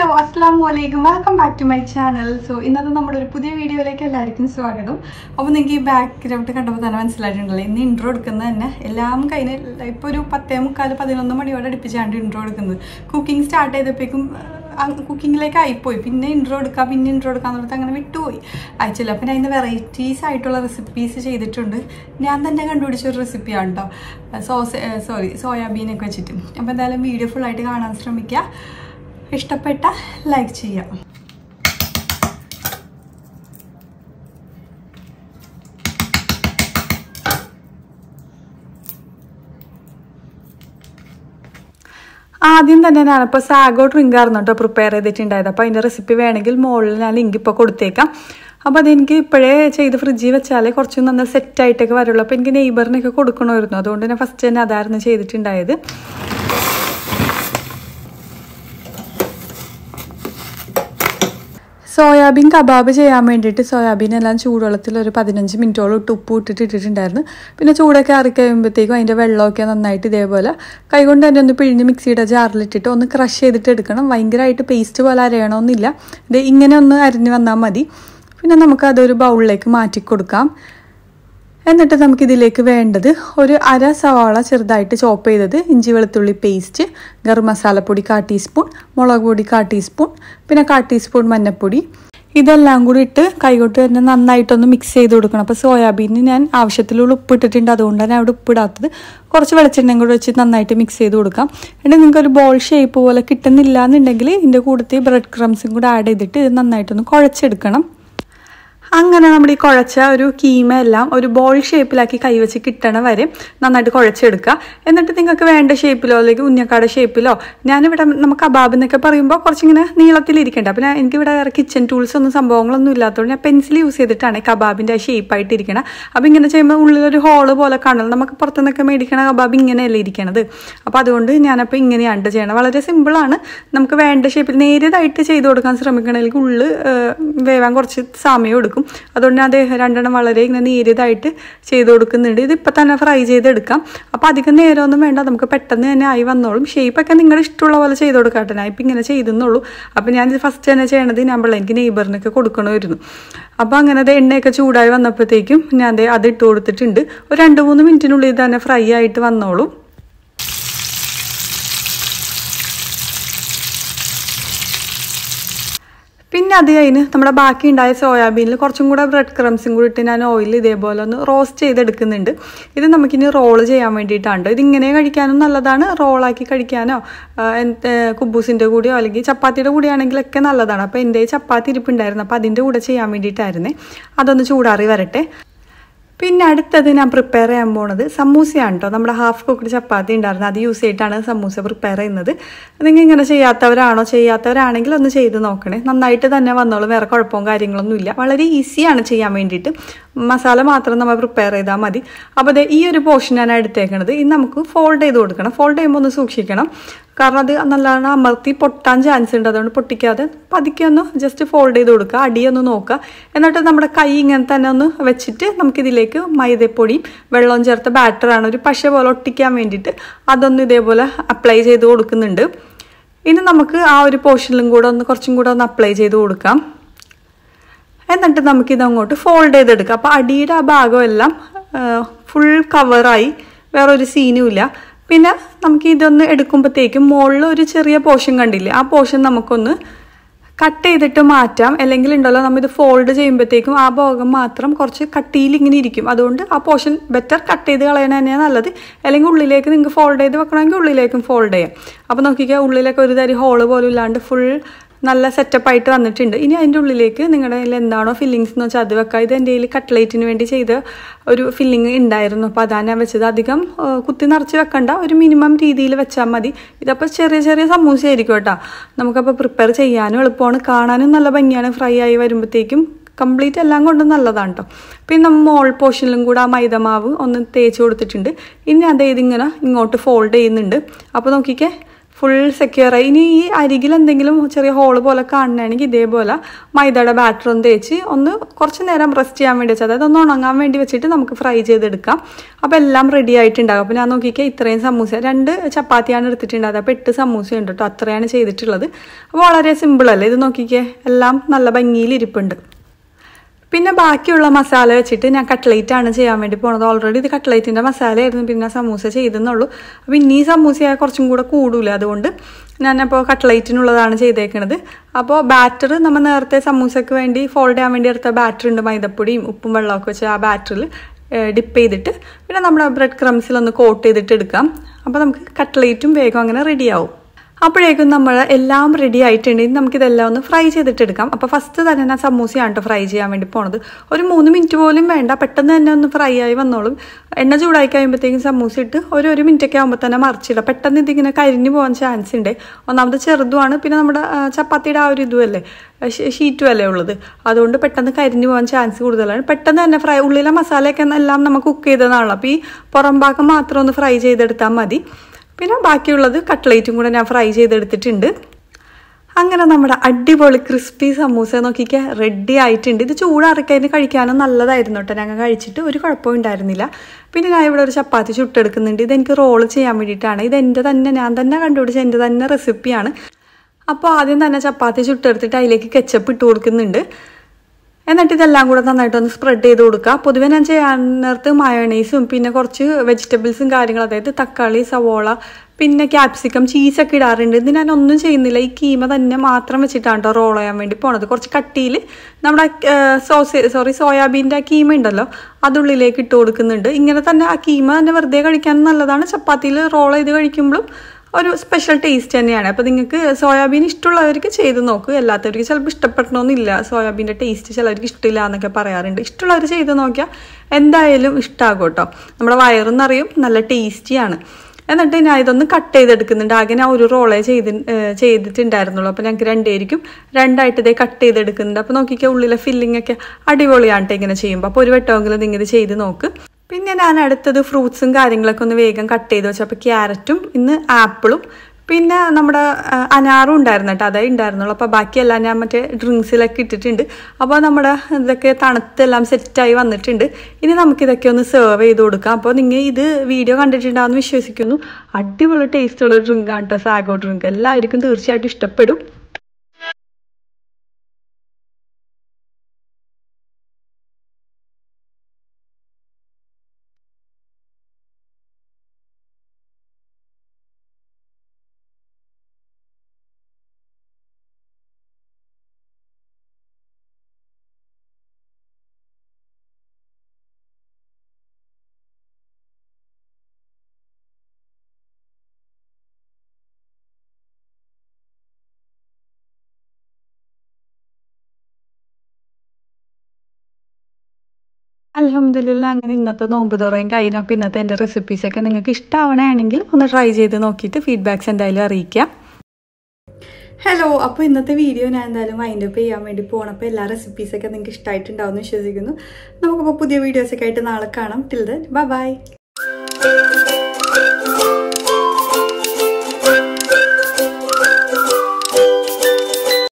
hello അസ്സാം വലൈക്കും welcome back to my channel so ഇന്നത്തെ നമ്മുടെ ഒരു പുതിയ വീഡിയോയിലേക്ക് എല്ലാവർക്കും സ്വാഗതം അപ്പോൾ നിങ്ങൾക്ക് ഈ ബാക്ക്ഗ്രൗണ്ട് കണ്ടപ്പോൾ തന്നെ മനസ്സിലായിട്ടുണ്ടല്ലോ ഇന്ന് ഇൻട്രോ എടുക്കുന്നത് തന്നെ എല്ലാം കഴിഞ്ഞ ഇപ്പോൾ ഒരു പത്തേ മുക്കാൽ പതിനൊന്ന് മണിയോടെ അടുപ്പിച്ചാണ്ട് ഇൻട്രോ എടുക്കുന്നത് കുക്കിംഗ് സ്റ്റാർട്ട് ചെയ്തപ്പോഴേക്കും കുക്കിങ്ങിലേക്ക് ആയിപ്പോയി പിന്നെ ഇൻട്രോ എടുക്കുക പിന്നെ ഇൻട്രോ എടുക്കുക പറഞ്ഞിട്ട് അങ്ങനെ വിട്ടുപോയി അയച്ചില്ല അപ്പം ഞാൻ വെറൈറ്റീസ് ആയിട്ടുള്ള റെസിപ്പീസ് ചെയ്തിട്ടുണ്ട് ഞാൻ തന്നെ കണ്ടുപിടിച്ച ഒരു റെസിപ്പിയാണ് കേട്ടോ സോസ് സോറി സോയാബീനൊക്കെ വെച്ചിട്ട് അപ്പോൾ എന്തായാലും വീഡിയോ ഫുള്ളായിട്ട് കാണാൻ ശ്രമിക്കുക ഇഷ്ടപ്പെട്ട ലൈക്ക് ചെയ്യാം ആദ്യം തന്നെ ഞാനിപ്പോൾ സാഗോ ഡ്രിങ്ക് ആയിരുന്നു കേട്ടോ പ്രിപ്പയർ ചെയ്തിട്ടുണ്ടായത് അപ്പോൾ അതിൻ്റെ റെസിപ്പി വേണമെങ്കിൽ മുകളിൽ ഞാൻ ലിങ്ക് ഇപ്പോൾ കൊടുത്തേക്കാം അപ്പോൾ അതെനിക്ക് ഇപ്പോഴേ ചെയ്ത് ഫ്രിഡ്ജിൽ വെച്ചാലേ കുറച്ച് നന്ന സെറ്റായിട്ടൊക്കെ വരുള്ളൂ അപ്പോൾ എനിക്ക് നെയ്ബറിനൊക്കെ കൊടുക്കണമായിരുന്നു അതുകൊണ്ട് ഞാൻ ഫസ്റ്റ് തന്നെ അതായിരുന്നു ചെയ്തിട്ടുണ്ടായത് സോയാബീൻ കബാബ് ചെയ്യാൻ വേണ്ടിയിട്ട് സോയാബീൻ എല്ലാം ചൂടുവെള്ളത്തിൽ ഒരു പതിനഞ്ച് മിനിറ്റോളം ഇട്ട് ഉപ്പ് ഇട്ടിട്ട് ഇട്ടിട്ടുണ്ടായിരുന്നു പിന്നെ ചൂടൊക്കെ ഇറക്കി കഴിയുമ്പോഴത്തേക്കും അതിൻ്റെ വെള്ളമൊക്കെ നന്നായിട്ട് ഇതേപോലെ കൈകൊണ്ട് തന്നെ ഒന്ന് പിഴിഞ്ഞ് മിക്സിയുടെ ജാറിലിട്ടിട്ട് ഒന്ന് ക്രഷ് ചെയ്തിട്ട് എടുക്കണം ഭയങ്കരമായിട്ട് പേസ്റ്റ് പോലെ അരയണമെന്നില്ല ഇത് ഇങ്ങനെ ഒന്ന് അരിഞ്ഞ് വന്നാൽ മതി പിന്നെ നമുക്ക് അതൊരു ബൗളിലേക്ക് മാറ്റി കൊടുക്കാം എന്നിട്ട് നമുക്കിതിലേക്ക് വേണ്ടത് ഒരു അര സവാള ചെറുതായിട്ട് ചോപ്പ് ചെയ്തത് ഇഞ്ചി വെളുത്തുള്ളി പേസ്റ്റ് ഗരം മസാലപ്പൊടി കാ ടീസ്പൂൺ മുളക് പൊടി കാ ടീസ്പൂൺ പിന്നെ കാ ടീസ്പൂൺ മഞ്ഞൾപ്പൊടി ഇതെല്ലാം കൂടി ഇട്ട് കൈകൊട്ട് തന്നെ നന്നായിട്ടൊന്ന് മിക്സ് ചെയ്ത് കൊടുക്കണം അപ്പോൾ സോയാബീനിന് ഞാൻ ആവശ്യത്തിലുള്ള ഉപ്പ് ഇട്ടിട്ടുണ്ട് തന്നെ അവിടെ ഉപ്പിടാത്തത് കുറച്ച് വെളിച്ചെണ്ണയും കൂടി വെച്ച് നന്നായിട്ട് മിക്സ് ചെയ്ത് കൊടുക്കാം എന്നിട്ട് നിങ്ങൾക്ക് ഒരു ബോൾ ഷേപ്പ് പോലെ കിട്ടുന്നില്ല എന്നുണ്ടെങ്കിൽ ഇതിൻ്റെ കൂടുതൽ ബ്രെഡ് ക്രംസും കൂടി ആഡ് ചെയ്തിട്ട് ഇത് നന്നായിട്ടൊന്ന് കുഴച്ചെടുക്കണം അങ്ങനെ നമ്മൾ ഈ കുഴച്ച ഒരു കീമ എല്ലാം ഒരു ബോൾ ഷേപ്പിലാക്കി കൈവച്ച് കിട്ടണ വരെ നന്നായിട്ട് കുഴച്ചെടുക്കുക എന്നിട്ട് നിങ്ങൾക്ക് വേണ്ട ഷേപ്പിലോ അല്ലെങ്കിൽ ഉന്നക്കാട ഷേപ്പിലോ ഞാനിവിടെ നമുക്ക് അബാബ് എന്നൊക്കെ പറയുമ്പോൾ കുറച്ചിങ്ങനെ നീളത്തിലിരിക്കേണ്ട അപ്പം ഇവിടെ വേറെ കിച്ചൺ ടൂൾസ് ഒന്നും സംഭവങ്ങളൊന്നും ഇല്ലാത്തതുകൊണ്ട് ഞാൻ പെൻസിൽ യൂസ് ചെയ്തിട്ടാണ് കബാബിൻ്റെ ആ ആയിട്ട് ഇരിക്കണം അപ്പം ഇങ്ങനെ ചെയ്യുമ്പോൾ ഉള്ളിലൊരു ഹോള് പോലെ കാണുന്നത് നമുക്ക് പുറത്തുനിന്നൊക്കെ മേടിക്കണ കബാബ് ഇങ്ങനെയല്ലേ ഇരിക്കണത് അപ്പോൾ അതുകൊണ്ട് ഞാനപ്പോൾ ഇങ്ങനെയാണ് ചെയ്യണം വളരെ സിമ്പിളാണ് നമുക്ക് വേണ്ട ഷേപ്പിൽ നേരിയതായിട്ട് ചെയ്ത് കൊടുക്കാൻ ശ്രമിക്കണമെങ്കിൽ ഉള്ളിൽ വേവാൻ കുറച്ച് സമയം എടുക്കും ഉണ്ടാക്കും അതുകൊണ്ട് അദ്ദേഹം രണ്ടെണ്ണം വളരെ ഇങ്ങനെ നേരിയതായിട്ട് ചെയ്ത് കൊടുക്കുന്നുണ്ട് ഇത് തന്നെ ഫ്രൈ ചെയ്തെടുക്കാം അപ്പോൾ അധികം നേരമൊന്നും വേണ്ട നമുക്ക് പെട്ടെന്ന് തന്നെ ആയി വന്നോളും ഷേപ്പൊക്കെ നിങ്ങളുടെ ഇഷ്ടമുള്ള പോലെ ചെയ്ത് കൊടുക്കാട്ടെ ഞാൻ ഇപ്പം ഇങ്ങനെ ചെയ്തെന്നുള്ളൂ അപ്പോൾ ഞാൻ ഫസ്റ്റ് തന്നെ ചെയ്യണത് ഞാൻ പിള്ളേ എനിക്ക് നെയ്ബറിനൊക്കെ കൊടുക്കണമായിരുന്നു അപ്പോൾ അങ്ങനെ അത് എണ്ണയൊക്കെ ചൂടായി വന്നപ്പോഴത്തേക്കും ഞാൻ അത് ഇട്ട് കൊടുത്തിട്ടുണ്ട് ഒരു രണ്ട് മൂന്ന് മിനിറ്റിനുള്ളിൽ തന്നെ ഫ്രൈ ആയിട്ട് വന്നോളും പിന്നെ അത് കഴിഞ്ഞ് നമ്മുടെ ബാക്കി ഉണ്ടായ സോയാബീനിൽ കുറച്ചും കൂടെ ബ്രെഡ് ക്രംസും കൂടി ഇട്ട് ഞാൻ ഓയിൽ ഇതേപോലെ ഒന്ന് റോസ്റ്റ് ചെയ്തെടുക്കുന്നുണ്ട് ഇത് നമുക്കിനി റോൾ ചെയ്യാൻ വേണ്ടിയിട്ടാണ് ഇതിങ്ങനെ കഴിക്കാനും നല്ലതാണ് റോളാക്കി കഴിക്കാനോ കുബൂസിൻ്റെ കൂടെയോ അല്ലെങ്കിൽ ചപ്പാത്തിയുടെ കൂടെ ആണെങ്കിലൊക്കെ നല്ലതാണ് അപ്പോൾ എൻ്റെ ചപ്പാത്തി ഇരിപ്പുണ്ടായിരുന്നു അപ്പോൾ അതിൻ്റെ കൂടെ ചെയ്യാൻ വേണ്ടിയിട്ടായിരുന്നേ അതൊന്ന് ചൂടാറി വരട്ടെ പിന്നെ അടുത്തത് ഞാൻ പ്രിപ്പയർ ചെയ്യാൻ പോണത് സമൂസയാണ് കേട്ടോ നമ്മുടെ ഹാഫ് കുക്ക്ഡ് ചപ്പാത്തി ഉണ്ടായിരുന്നു അത് യൂസ് ചെയ്തിട്ടാണ് സമൂസ പ്രിപ്പയർ ചെയ്യുന്നത് നിങ്ങൾ ഇങ്ങനെ ചെയ്യാത്തവരാണോ ചെയ്യാത്തവരാണെങ്കിൽ ഒന്ന് ചെയ്ത് നോക്കണേ നന്നായിട്ട് തന്നെ വന്നോളും വേറെ കുഴപ്പവും കാര്യങ്ങളൊന്നും ഇല്ല വളരെ ഈസിയാണ് ചെയ്യാൻ വേണ്ടിയിട്ട് മസാല മാത്രം നമ്മൾ പ്രിപ്പയർ ചെയ്താൽ മതി അപ്പോൾ അതെ ഈ ഒരു പോർഷൻ ഞാൻ എടുത്തേക്കണത് ഇത് നമുക്ക് ഫോൾഡ് ചെയ്ത് കൊടുക്കണം ഫോൾഡ് ചെയ്യുമ്പോൾ ഒന്ന് സൂക്ഷിക്കണം കാരണം അത് നല്ലതാണ് അമർത്തി പൊട്ടാൻ ചാൻസ് ഉണ്ട് അതുകൊണ്ട് പൊട്ടിക്കാതെ പതുക്കെ ഒന്ന് ജസ്റ്റ് ഫോൾഡ് ചെയ്ത് കൊടുക്കുക അടിയൊന്ന് നോക്കുക എന്നിട്ട് നമ്മുടെ കൈ ഇങ്ങനെ തന്നെ ഒന്ന് വെച്ചിട്ട് നമുക്കിതിലേക്ക് മൈദപ്പൊടിയും വെള്ളവും ചേർത്ത ബാറ്ററാണ് ഒരു പശ പോലെ ഒട്ടിക്കാൻ വേണ്ടിയിട്ട് അതൊന്ന് ഇതേപോലെ അപ്ലൈ ചെയ്ത് കൊടുക്കുന്നുണ്ട് ഇനി നമുക്ക് ആ ഒരു പോർഷനിലും കൂടെ ഒന്ന് കുറച്ചും കൂടെ ഒന്ന് അപ്ലൈ ചെയ്ത് കൊടുക്കാം എന്നിട്ട് നമുക്കിത് അങ്ങോട്ട് ഫോൾഡ് ചെയ്തെടുക്കാം അപ്പോൾ അടിയുടെ ആ ഭാഗമെല്ലാം ഫുൾ കവറായി വേറൊരു ഇല്ല പിന്നെ നമുക്ക് ഇതൊന്ന് എടുക്കുമ്പോഴത്തേക്കും മുകളിൽ ഒരു ചെറിയ പോർഷൻ കണ്ടില്ലേ ആ പോർഷൻ നമുക്കൊന്ന് കട്ട് ചെയ്തിട്ട് മാറ്റാം അല്ലെങ്കിൽ ഉണ്ടല്ലോ ഇത് ഫോൾഡ് ചെയ്യുമ്പോഴത്തേക്കും ആ ഭാഗം മാത്രം കുറച്ച് കട്ടിയിൽ ഇങ്ങനെ ഇരിക്കും അതുകൊണ്ട് ആ പോർഷൻ ബെറ്റർ കട്ട് ചെയ്ത് കളയണ തന്നെയാണ് നല്ലത് അല്ലെങ്കിൽ ഉള്ളിലേക്ക് നിങ്ങൾക്ക് ഫോൾഡ് ചെയ്ത് വെക്കണമെങ്കിൽ ഉള്ളിലേക്കും ഫോൾഡ് ചെയ്യാം അപ്പോൾ നോക്കിക്കുക ഉള്ളിലൊക്കെ ഒരു തരി ഹോള് പോലും ഇല്ലാണ്ട് ഫുൾ നല്ല സെറ്റപ്പായിട്ട് വന്നിട്ടുണ്ട് ഇനി അതിൻ്റെ ഉള്ളിലേക്ക് നിങ്ങളുടെ അതിൽ എന്താണോ ഫില്ലിങ്സ് എന്ന് വെച്ചാൽ അത് വെക്കാം ഇത് എൻ്റെ കയ്യിൽ കട്ട്ലേറ്റിന് വേണ്ടി ചെയ്ത ഒരു ഫില്ലിങ് ഉണ്ടായിരുന്നു അപ്പോൾ അതാണ് ഞാൻ വെച്ചത് അധികം കുത്തി നിറച്ച് വെക്കണ്ട ഒരു മിനിമം രീതിയിൽ വെച്ചാൽ മതി ഇതപ്പോൾ ചെറിയ ചെറിയ സമൂസയായിരിക്കും ആയിരിക്കും കേട്ടോ നമുക്കപ്പോൾ പ്രിപ്പയർ ചെയ്യാനും എളുപ്പമാണ് കാണാനും നല്ല ഭംഗിയാണ് ഫ്രൈ ആയി വരുമ്പോഴത്തേക്കും കംപ്ലീറ്റ് എല്ലാം കൊണ്ടും നല്ലതാണ് കേട്ടോ പിന്നെ നമ്മൾ മോൾ പോർഷനിലും കൂടെ ആ മൈദമാവ് ഒന്ന് തേച്ച് കൊടുത്തിട്ടുണ്ട് ഇനി അതേ ഇതിങ്ങനെ ഇങ്ങോട്ട് ഫോൾഡ് ചെയ്യുന്നുണ്ട് അപ്പോൾ നോക്കിക്കേ ഫുൾ സെക്യൂറായി ഇനി ഈ അരികിൽ എന്തെങ്കിലും ചെറിയ ഹോള് പോലെ കാണുകയാണെങ്കിൽ ഇതേപോലെ മൈദയുടെ ബാറ്റർ ഒന്ന് തേച്ച് ഒന്ന് കുറച്ച് നേരം റെസ്റ്റ് ചെയ്യാൻ വേണ്ടി വെച്ചാൽ അതായത് ഒന്ന് ഉണങ്ങാൻ വേണ്ടി വെച്ചിട്ട് നമുക്ക് ഫ്രൈ ചെയ്തെടുക്കാം അപ്പോൾ എല്ലാം റെഡി ആയിട്ടുണ്ടാകും അപ്പോൾ ഞാൻ നോക്കിക്കേ ഇത്രയും സമൂസ രണ്ട് ചപ്പാത്തിയാണ് എടുത്തിട്ടുണ്ടായത് അപ്പോൾ എട്ട് സമൂസ ഉണ്ട് കേട്ടോ അത്രയാണ് ചെയ്തിട്ടുള്ളത് അപ്പോൾ വളരെ സിമ്പിളല്ലേ ഇത് നോക്കിക്കേ എല്ലാം നല്ല ഭംഗിയിൽ ഇരിപ്പുണ്ട് പിന്നെ ബാക്കിയുള്ള മസാല വെച്ചിട്ട് ഞാൻ കട്ട്ലേറ്റ് ആണ് ചെയ്യാൻ വേണ്ടി പോണത് ഓൾറെഡി ഇത് മസാല മസാലയായിരുന്നു പിന്നെ സമൂസ ചെയ്തെന്നുള്ളൂ അപ്പോൾ ഇനി സമൂസയായ കുറച്ചും കൂടെ കൂടൂല അതുകൊണ്ട് ഞാനപ്പോൾ കട്ട്ലേറ്റിനുള്ളതാണ് ചെയ്തേക്കുന്നത് അപ്പോൾ ബാറ്റർ നമ്മൾ നേരത്തെ സമൂസയ്ക്ക് വേണ്ടി ഫോൾഡ് ചെയ്യാൻ വേണ്ടി എടുത്ത ബാറ്റർ ഉണ്ട് മൈദപ്പൊടിയും ഉപ്പും വെള്ളമൊക്കെ വെച്ച് ആ ബാറ്ററിൽ ഡിപ്പ് ചെയ്തിട്ട് പിന്നെ നമ്മൾ ബ്രെഡ് ക്രംസിലൊന്ന് കോട്ട് ചെയ്തിട്ട് എടുക്കാം അപ്പോൾ നമുക്ക് കട്ട്ലേറ്റും വേഗം അങ്ങനെ റെഡിയാവും അപ്പോഴേക്കും നമ്മൾ എല്ലാം റെഡി ആയിട്ടുണ്ടെങ്കിൽ നമുക്കിതെല്ലാം ഒന്ന് ഫ്രൈ ചെയ്തിട്ടെടുക്കാം അപ്പോൾ ഫസ്റ്റ് തന്നെ ഞാൻ സമൂസയാണ് കേട്ടോ ഫ്രൈ ചെയ്യാൻ വേണ്ടി പോണത് ഒരു മൂന്ന് മിനിറ്റ് പോലും വേണ്ട പെട്ടെന്ന് തന്നെ ഒന്ന് ഫ്രൈ ആയി വന്നോളും എണ്ണ ചൂടായി കഴിയുമ്പോഴത്തേക്കും സമൂസ ഇട്ട് ഒരു ഒരു മിനിറ്റൊക്കെ ആകുമ്പോൾ തന്നെ മറിച്ചില്ല പെട്ടെന്ന് ഇതിങ്ങനെ കരിഞ്ഞു പോകാൻ ചാൻസ് ഉണ്ട് ഒന്നാമത് ചെറുതുമാണ് പിന്നെ നമ്മുടെ ചപ്പാത്തിയുടെ ആ ഒരു ഇതുമല്ലേ ഷീറ്റും അല്ലേ ഉള്ളത് അതുകൊണ്ട് പെട്ടെന്ന് കരിഞ്ഞു പോകാൻ ചാൻസ് കൂടുതലാണ് പെട്ടെന്ന് തന്നെ ഫ്രൈ ഉള്ളിലെ മസാലയൊക്കെ എല്ലാം നമുക്ക് കുക്ക് ചെയ്തതാണല്ലോ അപ്പോൾ ഈ പുറംഭാഗം മാത്രം ഒന്ന് ഫ്രൈ ചെയ്തെടുത്താൽ മതി പിന്നെ ബാക്കിയുള്ളത് കട്ട്ലേറ്റും കൂടെ ഞാൻ ഫ്രൈ ചെയ്തെടുത്തിട്ടുണ്ട് അങ്ങനെ നമ്മുടെ അടിപൊളി ക്രിസ്പി സമൂസ നോക്കിക്കാൻ റെഡി ആയിട്ടുണ്ട് ഇത് ചൂടറക്കതിന് കഴിക്കാനും നല്ലതായിരുന്നു കേട്ടോ ഞങ്ങൾ കഴിച്ചിട്ട് ഒരു കുഴപ്പവും ഉണ്ടായിരുന്നില്ല പിന്നെ ഞാൻ ഇവിടെ ഒരു ചപ്പാത്തി ചുട്ടെടുക്കുന്നുണ്ട് ഇതെനിക്ക് റോൾ ചെയ്യാൻ വേണ്ടിയിട്ടാണ് ഇത് എൻ്റെ തന്നെ ഞാൻ തന്നെ കണ്ടുപിടിച്ച എൻ്റെ തന്നെ റെസിപ്പിയാണ് അപ്പോൾ ആദ്യം തന്നെ ചപ്പാത്തി ചുട്ടെടുത്തിട്ട് അതിലേക്ക് കെച്ചപ്പ് ഇട്ട് കൊടുക്കുന്നുണ്ട് എന്നിട്ട് ഇതെല്ലാം കൂടെ ഒന്ന് സ്പ്രെഡ് ചെയ്ത് കൊടുക്കുക പൊതുവെ ഞാൻ നേരത്ത് മയണൈസും പിന്നെ കുറച്ച് വെജിറ്റബിൾസും കാര്യങ്ങളും അതായത് തക്കാളി സവോള പിന്നെ ക്യാപ്സിക്കം ചീസൊക്കെ ഇടാറുണ്ട് ഇത് ഞാൻ ഒന്നും ചെയ്യുന്നില്ല ഈ കീമ തന്നെ മാത്രം വെച്ചിട്ടാണ് കേട്ടോ റോൾ ചെയ്യാൻ വേണ്ടി പോണത് കുറച്ച് കട്ടിയിൽ നമ്മുടെ സോസ് സോറി സോയാബീൻ്റെ ആ കീമ ഉണ്ടല്ലോ അതുള്ളിലേക്ക് ഇട്ട് കൊടുക്കുന്നുണ്ട് ഇങ്ങനെ തന്നെ ആ കീമ തന്നെ വെറുതെ കഴിക്കാൻ നല്ലതാണ് ചപ്പാത്തിയിൽ റോൾ ചെയ്ത് കഴിക്കുമ്പോഴും ഒരു സ്പെഷ്യൽ ടേസ്റ്റ് തന്നെയാണ് അപ്പോൾ നിങ്ങൾക്ക് സോയാബീൻ ഇഷ്ടമുള്ളവർക്ക് ചെയ്ത് നോക്കുക അല്ലാത്തവർക്ക് ചിലപ്പോൾ ഇഷ്ടപ്പെടണമെന്നില്ല സോയാബീൻ്റെ ടേസ്റ്റ് ചിലവർക്ക് ഇഷ്ടമില്ല എന്നൊക്കെ പറയാറുണ്ട് ഇഷ്ടമുള്ളവർ ചെയ്ത് നോക്കിയാൽ എന്തായാലും ഇഷ്ടമാകും കേട്ടോ നമ്മുടെ വയറും നല്ല ടേസ്റ്റിയാണ് എന്നിട്ട് ഞാൻ ഇതൊന്ന് കട്ട് ചെയ്തെടുക്കുന്നുണ്ട് ആകെ ഞാൻ ഒരു റോളേ ചെയ്ത് ചെയ്തിട്ടുണ്ടായിരുന്നുള്ളൂ അപ്പോൾ ഞങ്ങൾക്ക് രണ്ടേരിക്കും രണ്ടായിട്ട് ഇതേ കട്ട് ചെയ്തെടുക്കുന്നുണ്ട് അപ്പോൾ നോക്കിക്കുക ഉള്ളിലെ ഫില്ലിംഗ് ഒക്കെ അടിപൊളിയാണ് ഇങ്ങനെ ചെയ്യുമ്പോൾ അപ്പോൾ ഒരു വട്ടമെങ്കിലും നിങ്ങൾ ഇത് ചെയ്ത് നോക്ക് പിന്നെ ഞാൻ അടുത്തത് ഫ്രൂട്ട്സും കാര്യങ്ങളൊക്കെ ഒന്ന് വേഗം കട്ട് ചെയ്ത് വെച്ചു അപ്പോൾ ക്യാരറ്റും ഇന്ന് ആപ്പിളും പിന്നെ നമ്മുടെ അനാറും ഉണ്ടായിരുന്നു കേട്ടോ അതേ ഉണ്ടായിരുന്നുള്ളൂ അപ്പോൾ ബാക്കിയെല്ലാം ഞാൻ മറ്റേ ഡ്രിങ്ക്സിലൊക്കെ ഇട്ടിട്ടുണ്ട് അപ്പോൾ നമ്മുടെ ഇതൊക്കെ തണുത്തെല്ലാം സെറ്റായി വന്നിട്ടുണ്ട് ഇനി നമുക്കിതൊക്കെ ഒന്ന് സെർവ് ചെയ്ത് കൊടുക്കാം അപ്പോൾ നിങ്ങൾ ഇത് വീഡിയോ കണ്ടിട്ടുണ്ടാകുമെന്ന് വിശ്വസിക്കുന്നു അടിപൊളി ടേസ്റ്റുള്ള ഡ്രിങ്കാണ് കേട്ടോ സാഗോ ഡ്രിങ്ക് എല്ലാവർക്കും തീർച്ചയായിട്ടും ഇഷ്ടപ്പെടും അലഹമ്മദില്ല അങ്ങനെ ഇന്നത്തെ നോമ്പ് തുറയും കഴിഞ്ഞാൽ പിന്നെ ഇന്നത്തെ റെസിപ്പീസ് ഒക്കെ നിങ്ങൾക്ക് ഇഷ്ടമാവണമെങ്കിൽ ഒന്ന് ട്രൈ ചെയ്ത് നോക്കിയിട്ട് ഫീഡ്ബാക്ക്സ് എന്തായാലും അറിയിക്കാം ഹലോ അപ്പോൾ ഇന്നത്തെ വീഡിയോ ഞാൻ എന്തായാലും വൈൻഡ് അപ്പ് ചെയ്യാൻ വേണ്ടി പോകണപ്പോൾ എല്ലാ റെസിപ്പീസൊക്കെ നിങ്ങൾക്ക് ഇഷ്ടമായിട്ടുണ്ടാവും എന്ന് വിശ്വസിക്കുന്നു നമുക്കപ്പോൾ പുതിയ വീഡിയോസൊക്കെ ആയിട്ട് നാളെ കാണാം ടിൽ ദൻ ബൈ